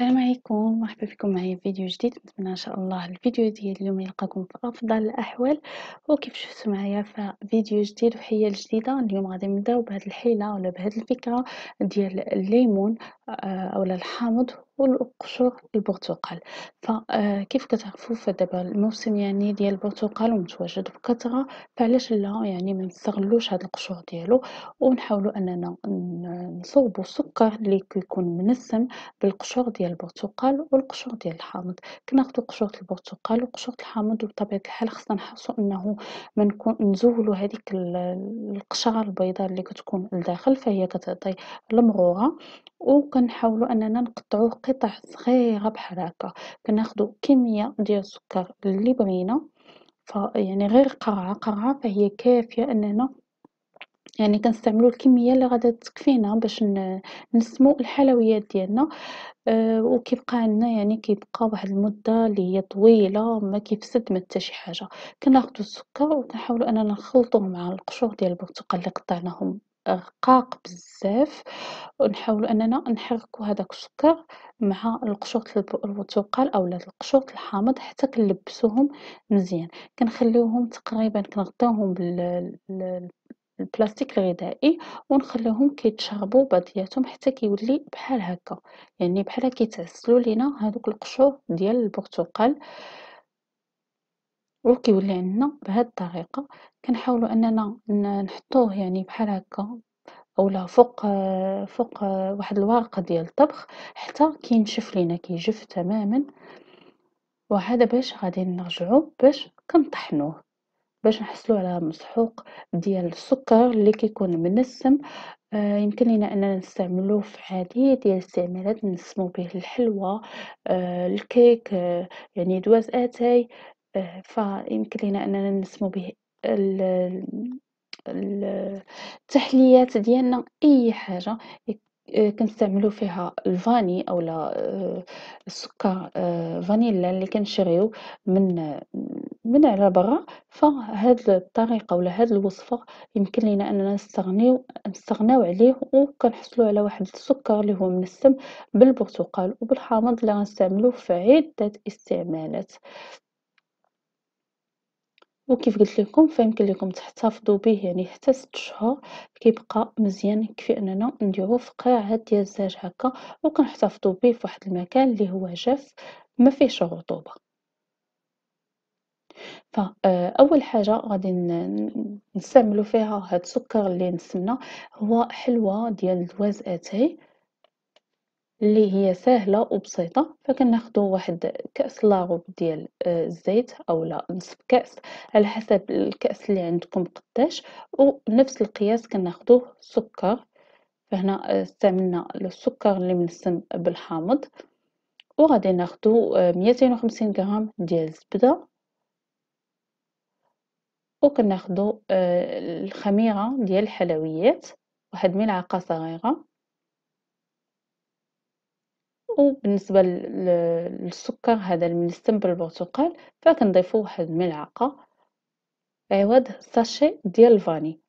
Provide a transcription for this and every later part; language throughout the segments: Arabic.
السلام عليكم مرحبا بكم معايا في فيديو جديد نتمنى ان شاء الله الفيديو ديال اليوم يلقاكم في افضل الاحوال وكيف شفتوا معايا ففيديو جديد وحيله جديده اليوم غادي نبداو بهذه الحيله ولا بهذه الفكره ديال الليمون آه، اولا الحامض والقشور البرتقال فكيف آه، كتعرفوا فدابا الموسم يعني ديال البرتقال متواجد بكثره فعلاش لا يعني ما نستغلوش هاد القشور ديالو ونحاولوا اننا نصوبوا السكر اللي كيكون منسم بالقشور ديال البرتقال والقشور ديال الحامض كناخذوا قشور البرتقال وقشور الحامض وبطبيعه الحال خصنا نحرصوا انه ما نكون نزولوا هذيك القشره البيضاء اللي كتكون لداخل فهي كتعطي المغوره وكنحاولوا اننا نقطعوه قطع صغيرة بحال هكا كناخدو كمية ديال السكر اللي بغينا يعني غير قرعة قرعة فهي كافية اننا يعني كنستعملو الكمية اللي غادا تكفينا باش نسمو الحلويات ديالنا آه، وكيبقى عندنا يعني كيبقى واحد المدة اللي هي طويلة ما كيفسد ما حتى شي حاجة كناخدو السكر وكنحاولو اننا نخلطوه مع القشور ديال البرتقال اللي قطعناهم رقاق بزاف، نحاولو أننا نحركو هداك السكر مع القشور البرتقال أولا القشور الحامض حتى كنلبسوهم مزيان، كنخليوهم تقريبا كنغطيوهم بال- البلاستيك الغذائي ونخليهم كيتشربو بعضياتهم حتى كيولي بحال هكا، يعني بحالا كيتعسلو لينا هذوك القشور ديال البرتقال. وكيولي عندنا بهاد الطريقة كنحاولو أننا نحطوه يعني بحال هكا أولا فوق فوق واحد الورقة ديال الطبخ حتى كينشف لينا كيجف تماما وهذا باش غادي نرجعو باش كنطحنوه باش نحصلو على مسحوق ديال السكر اللي كيكون منسم آه، يمكن لينا اننا نستعملوه في عديد ديال الاستعمالات نسمو به الحلوى آه، الكيك آه، يعني دواز اتاي آه، فيمكن لينا اننا نسمو به التحليات ديالنا اي حاجه آه، كنستعملو فيها الفاني اولا آه، السكر فانيلا اللي كنشريو من من على برا فهاد الطريقه ولا هاد الوصفه يمكن لينا اننا نستغنيو نستغناو عليه وكنحصلوا على واحد السكر اللي هو منسم بالبرتقال وبالحامض اللي غنستعملوه في عده استعمالات وكيف قلت لكم فيمكن لكم تحتفظوا به يعني حتى ست شهور كيبقى مزيان كفي اننا نديروه في قاعه ديال الزاج هكا وكنحتفظوا به في واحد المكان اللي هو جاف ما فيهش الرطوبه آه، فاول حاجه غادي نستعملوا فيها هاد السكر اللي نسمنا هو حلوه ديال دواز اتاي اللي هي ساهله وبسيطه فكناخدو واحد كاس لاغوب ديال آه، الزيت اولا نصف كاس على حسب الكاس اللي عندكم قداش ونفس القياس كناخدو سكر فهنا آه، استعملنا السكر اللي ملسم بالحامض وغادي ناخدو 250 آه، غرام ديال الزبده وكناخذوا الخميره ديال الحلويات واحد ملعقه صغيره وبالنسبه للسكر هذا الملسم بالبرتقال فكنضيفو واحد الملعقه عوض ساشي ديال الفاني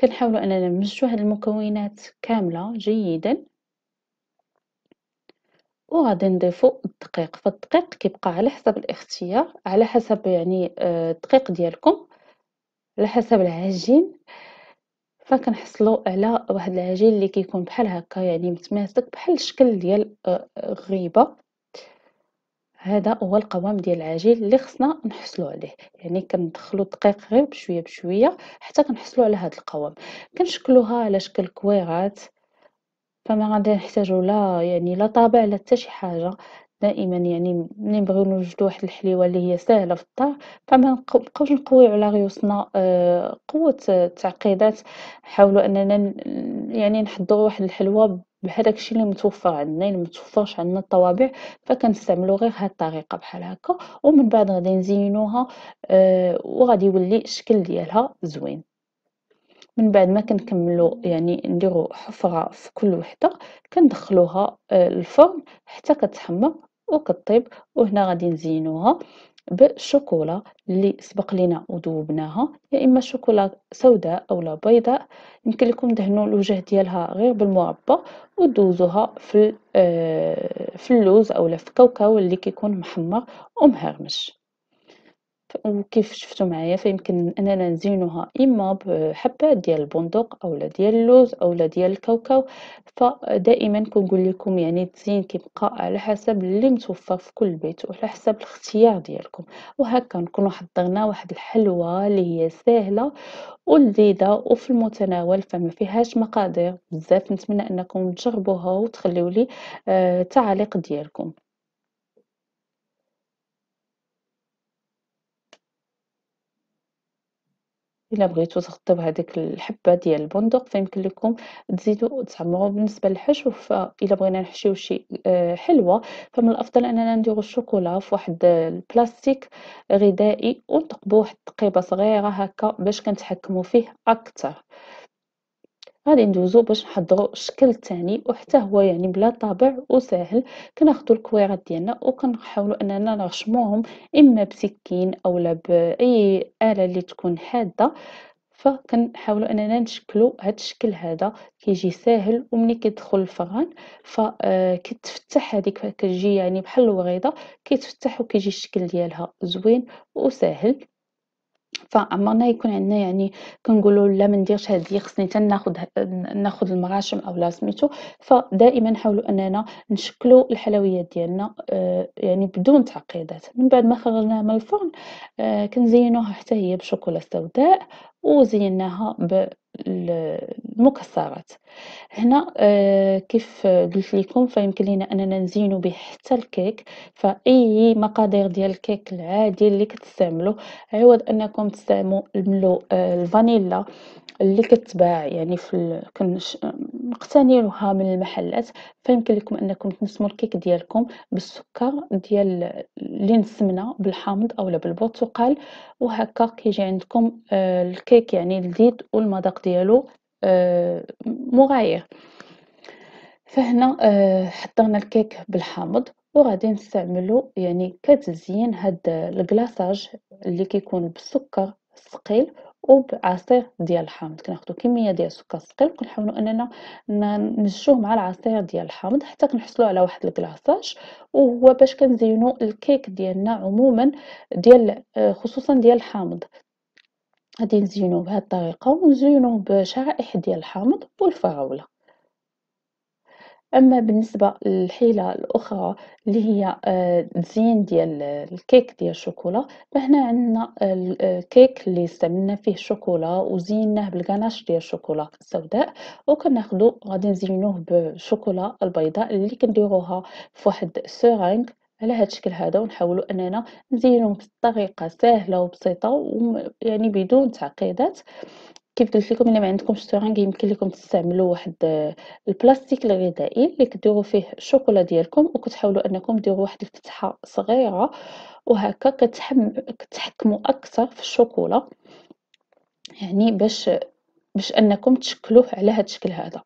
كنحاولوا اننا نمزجوا هاد المكونات كامله جيدا وغادي نضيفوا الدقيق فالدقيق كيبقى على حسب الاختيار على حسب يعني آه، الدقيق ديالكم على حسب العجين فكنحصلوا على واحد العجين اللي كيكون بحال هكا يعني متماسك بحال الشكل ديال آه، غيبه هذا هو القوام ديال العجين اللي خصنا نحصلوا عليه يعني كندخلوا الدقيق غير بشويه بشويه حتى كنحصلوا على هذا القوام كنشكلوها على شكل كويرات فما غادي نحتاجو لا يعني لا طابع لا حتى شي حاجه دائما يعني ملي نبغيو نوجدو واحد الحليوه اللي هي سهله في الدار فما نبقاوش نقويو على ريوسنا آه، قوه التعقيدات نحاولوا اننا يعني نحضروا واحد الحلوه بهذاك الشيء اللي متوفر عندنا اللي متوفرش عندنا الطوابع فكنستعملوا غير هاد الطريقه بحال هكا ومن بعد غادي نزينوها آه، وغادي يولي الشكل ديالها زوين من بعد ما كنكملوا يعني نديرو حفره في كل وحده كندخلوها آه، الفرن حتى كتحمر وكطيب وهنا غادي نزينوها بالشوكولا اللي سبق لينا وذوبناها يا اما شوكولا سوداء اولا بيضاء يمكن لكم دهنوا الوجه ديالها غير بالمربى ودوزوها في آه، في اللوز اولا في الكاوكاو اللي كيكون محمر ومهرمش وكيف شفتوا معايا فيمكن اننا نزينوها اما بحبه ديال البندق اولا ديال اللوز اولا ديال الكاوكاو فدائما كنقول لكم يعني التزيين كيبقى على حسب اللي متوفر في كل بيت وعلى حسب الاختيار ديالكم وهكا نكونوا حضرنا واحد الحلوى اللي هي سهله ولذيذه وفي المتناول فما فيهاش مقادير بزاف نتمنى انكم تجربوها وتخليولي لي آه، تعليق ديالكم الا بغيتو تغطيو هذيك الحبه ديال البندق فيمكن لكم تزيدوا تعمروا بالنسبه للحشو فالا بغينا نحشيو شي آه، حلوه فمن الافضل اننا نديرو الشوكولا في واحد البلاستيك غذائي ونثقبوه واحد التقيبه صغيره هكا باش كنتحكموا فيه اكثر غادي ندوزو باش نحضرو الشكل الثاني وحتى هو يعني بلا طابع وساهل كناخدو الكويرات ديالنا وكنحاولو اننا نرشموهم اما بسكين اولا باي اله اللي تكون حاده فكنحاولو اننا نشكلو هاد الشكل هذا كيجي ساهل ومني كيدخل الفران فكتفتح آه، هذيك كتجي يعني بحال الوريضه كيتفتح وكيجي الشكل ديالها زوين وساهل فعمرنا يكون عندنا يعني كنقولوا لا ما نديرش هذه خصني حتى ناخذ ناخذ المراشم او سميتو فدائما حاولوا اننا نشكلوا الحلويات ديالنا آه يعني بدون تعقيدات من بعد ما خرجناها من الفرن آه كنزينوها حتى هي بشوكولا سوداء وزيناها ب المكسرات هنا آه، كيف قلت لكم فيمكن لنا اننا نزينو به حتى الكيك فاي مقادير ديال الكيك العادي اللي كتستعملو عوض انكم تستعملوا آه، الفانيلا اللي كتباع يعني في كنش نقتنيوها من المحلات فيمكن لكم انكم تنسموا الكيك ديالكم بالسكر ديال اللي نسمنا بالحامض اولا بالبرتقال وهكا كيجي عندكم آه، الكيك يعني لذيذ والمذاق ديالو آه، مغاير فهنا آه، حضرنا الكيك بالحامض وغادي نستعملو يعني كتزيين هاد الكلاصاج اللي كيكون بالسكر الثقيل وبعصير ديال الحامض كناخذوا كميه ديال السكر ثقيل وكنحاولوا اننا نمشوه مع العصير ديال الحامض حتى كنحصلوا على واحد الكلاصاج وهو باش كنزينوا الكيك ديالنا عموما ديال آه، خصوصا ديال الحامض غادي نزينوه بهذه الطريقه ونزينوه بشرائح ديال الحامض والفراوله أما بالنسبة للحيلة الأخرى اللي هي تزيين آه، ديال آه، الكيك ديال الشوكولا فهنا عندنا آه، الكيك اللي استعملنا فيه الشوكولا وزيناه بالكناش ديال الشوكولا السوداء وكناخدو غادي نزينوه بالشوكولا البيضاء اللي كنديروها فواحد سورينغ على هذا الشكل هذا ونحاولوا اننا نزينوه بطريقه سهله وبسيطه يعني بدون تعقيدات كيف قلت لكم الا ما عندكمش سرنج يمكن لكم تستعملوا واحد آه، البلاستيك الغذائي اللي كديروا فيه الشوكولا ديالكم وكتحاولوا انكم ديروا واحد الفتحه صغيره وهكا كتحم كتحكموا اكثر في الشوكولا يعني باش باش انكم تشكلوه على هذا الشكل هذا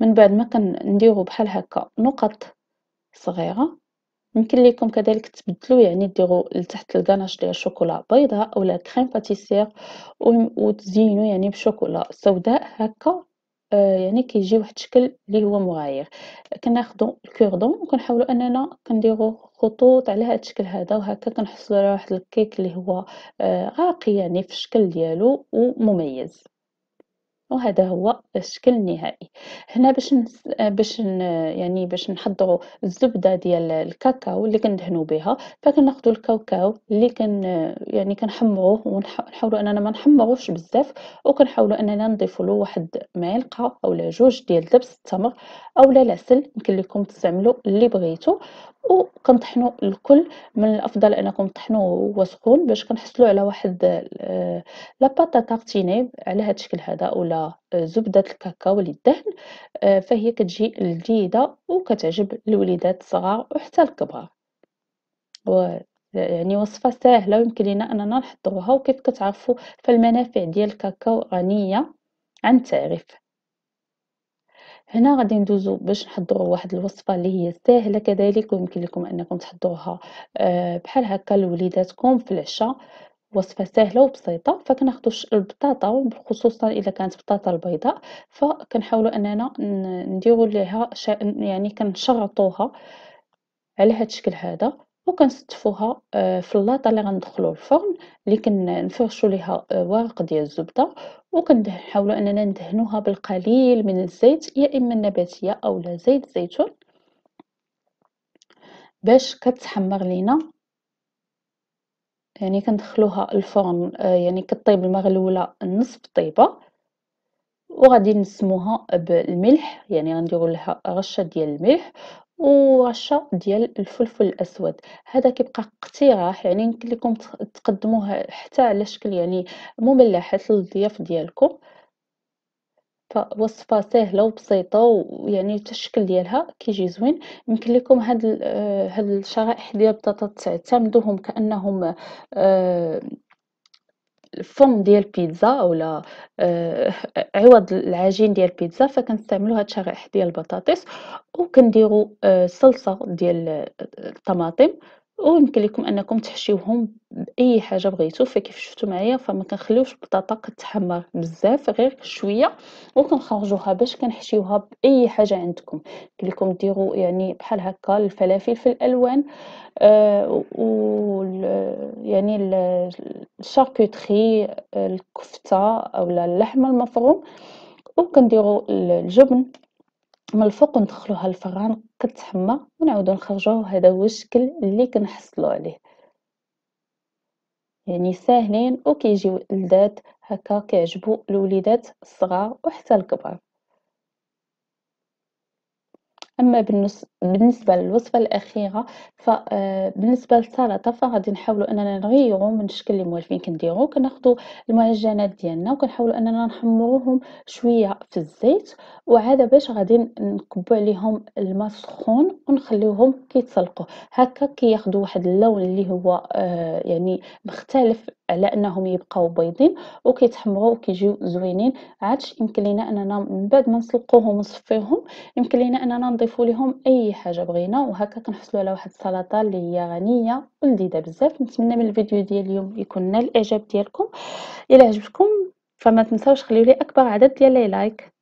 من بعد ما كنديروا بحال هكا نقط صغيره يمكن لكم كذلك تبدلوا يعني ديروا لتحت الكناش ديال الشوكولا بيضاء اولا كريم باتيسير وتزينوا يعني بشوكولا سوداء هكا آه، يعني كيجي واحد الشكل اللي هو مغاير كناخذوا الكوردون وكنحاولوا اننا كنديروا خطوط على هذا الشكل هذا وهكا كنحصلوا على واحد الكيك اللي هو راقي آه، يعني في الشكل ديالو ومميز وهذا هو الشكل النهائي هنا باش نس... باش ن... يعني باش نحضروا الزبده ديال الكاكاو اللي كندهنوا بها فكناخذوا الكاكاو اللي كن يعني كنحمروه ونحاولوا اننا ما نحمروش بزاف وكنحاولوا اننا نضيفوا له واحد معلقه اولا جوج ديال دبس التمر اولا العسل يمكن لكم تستعملوا اللي بغيتو وكنطحنوا الكل من الافضل انكم تطحنوه وهو سخون باش كنحصلوا على واحد آه، لا باتا تارتيني على هذا الشكل هذا ولا آه، زبده الكاكاو للدهن آه، فهي كتجي لذيذه وكتعجب الوليدات الصغار وحتى الكبار و يعني وصفه سهله ويمكن لنا اننا نحضروها وكيف كتعرفوا فالمنافع ديال الكاكاو غنيه عن التعريف هنا غادي ندوزو باش نحضروا واحد الوصفه اللي هي ساهله كذلك ويمكن لكم انكم تحضروها آه، بحال هكا لوليداتكم في العشاء وصفه سهله وبسيطه فكناخذوا البطاطا وخصوصا الا كانت بطاطا البيضاء فكنحاولوا اننا نديروا ليها يعني كنشرطوها على هذا الشكل هذا وكنستفوها آه، في اللاطه اللي غندخلو الفرن اللي كنفرشوا ليها آه، ورق ديال الزبده وكنحاولوا اننا ندهنوها بالقليل من الزيت يا اما النباتيه او لا زيت الزيتون باش كتحمر لينا يعني كندخلوها الفرن آه، يعني كطيب المره الاولى نصف طيبه وغادي نسموها بالملح يعني غنديروا لها رشه ديال الملح ورشة ديال الفلفل الأسود، هذا كيبقى اقتراح يعني يمكن لكم تقدموه حتى على شكل يعني مملحات للضياف ديالكم، فوصفة سهلة وبسيطة ويعني حتى الشكل ديالها كيجي زوين، يمكن لكم هاد هاد الشرائح ديال البطاطا تعتمدوهم كأنهم أه الفوم ديال البيتزا ولا آه، عوض العجين ديال البيتزا فكنستعملوا هاد الشرائح ديال البطاطس وكنديروا الصلصه آه، ديال الطماطم ويمكن لكم انكم تحشيوهم باي حاجه بغيتو فكيف شفتوا معايا فما كنخليوش البطاطا كتحمر بزاف غير شويه وكنخرجوها باش كنحشيوها باي حاجه عندكم يمكن لكم ديروا يعني بحال هكا الفلافل في الالوان آه و يعني الشاركوتري الكفته اولا اللحم المفروم وكنديروا الجبن من الفوق وندخلوها الفران كتحمى ونعاودو نخرجوه هذا هو الشكل اللي كنحصلوا عليه يعني ساهلين وكيجيو لذات هكا كيعجبوا الوليدات الصغار وحتى الكبار أما بالنسبة للوصفة الأخيرة فبالنسبة آه، للسلطة فغادي نحاولو أننا نغيرو من الشكل لي موالفين كنديرو، كناخدو المعجنات ديالنا وكنحاولو أننا نحمروهم شوية في الزيت وعاد باش غادي نكبوا نكبو عليهم الما سخون ونخليوهم كيتسلقو، هكا كياخدو واحد اللون لي هو آه، يعني مختلف على أنهم يبقاو بيضين وكيتحمرو وكيجيو زوينين، عاد يمكن لينا أننا من بعد ما نسلقوهم ونصفيهم يمكن لينا أننا نضيفوا لهم اي حاجه بغينا وهكا كنحصلوا على واحد السلطه اللي هي غنيه ولذيذه بزاف نتمنى من الفيديو ديال اليوم يكون نال الاعجاب ديالكم الى عجبكم فما تنساوش خليولي اكبر عدد ديال لي لايك